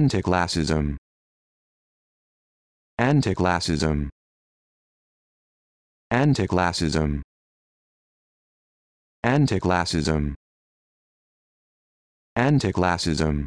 Anticlassism. Anticlassism. Anticlassism. Anticlassism. Anticlassism.